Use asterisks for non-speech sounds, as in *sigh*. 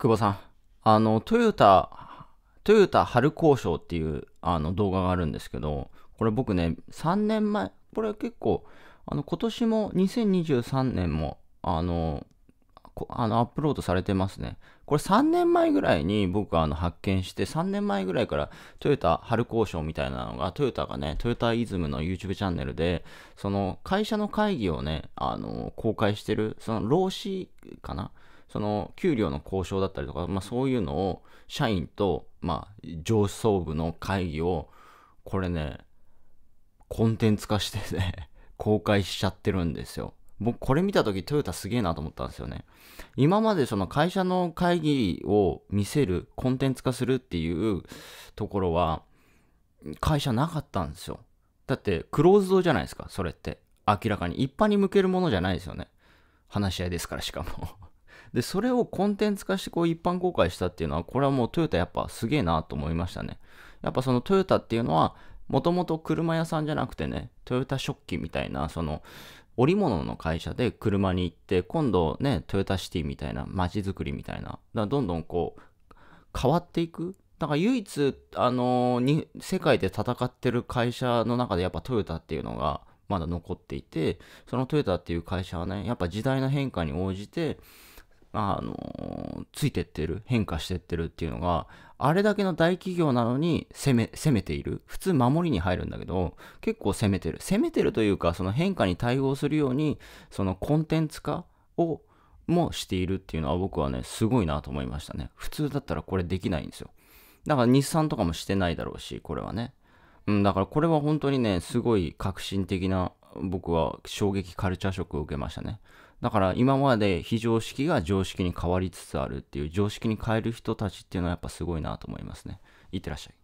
久保さん、あの、トヨタ、トヨタ春交渉っていうあの動画があるんですけど、これ僕ね、3年前、これ結構、あの、今年も2023年も、あの、あのアップロードされてますね。これ3年前ぐらいに僕あの発見して、3年前ぐらいからトヨタ春交渉みたいなのが、トヨタがね、トヨタイズムの YouTube チャンネルで、その会社の会議をね、あの公開してる、その労使かなその給料の交渉だったりとか、まあ、そういうのを社員と、まあ、上層部の会議をこれねコンテンツ化してね *laughs* 公開しちゃってるんですよ。僕これ見た時トヨタすげえなと思ったんですよね。今までその会社の会議を見せるコンテンツ化するっていうところは会社なかったんですよ。だってクローズドじゃないですかそれって明らかに一般に向けるものじゃないですよね。話し合いですからしかもで、それをコンテンツ化してこう一般公開したっていうのは、これはもうトヨタやっぱすげえなと思いましたね。やっぱそのトヨタっていうのは、もともと車屋さんじゃなくてね、トヨタ食器みたいな、その、織物の会社で車に行って、今度ね、トヨタシティみたいな、街づくりみたいな、だどんどんこう、変わっていく。だから唯一、あのに、世界で戦ってる会社の中でやっぱトヨタっていうのがまだ残っていて、そのトヨタっていう会社はね、やっぱ時代の変化に応じて、あの、ついてってる、変化してってるっていうのが、あれだけの大企業なのに攻め、攻めている。普通守りに入るんだけど、結構攻めてる。攻めてるというか、その変化に対応するように、そのコンテンツ化を、もしているっていうのは僕はね、すごいなと思いましたね。普通だったらこれできないんですよ。だから日産とかもしてないだろうし、これはね。うん、だからこれは本当にね、すごい革新的な僕は衝撃カルチャーショックを受けましたね。だから今まで非常識が常識に変わりつつあるっていう常識に変える人たちっていうのはやっぱすごいなと思いますね。いってらっしゃい。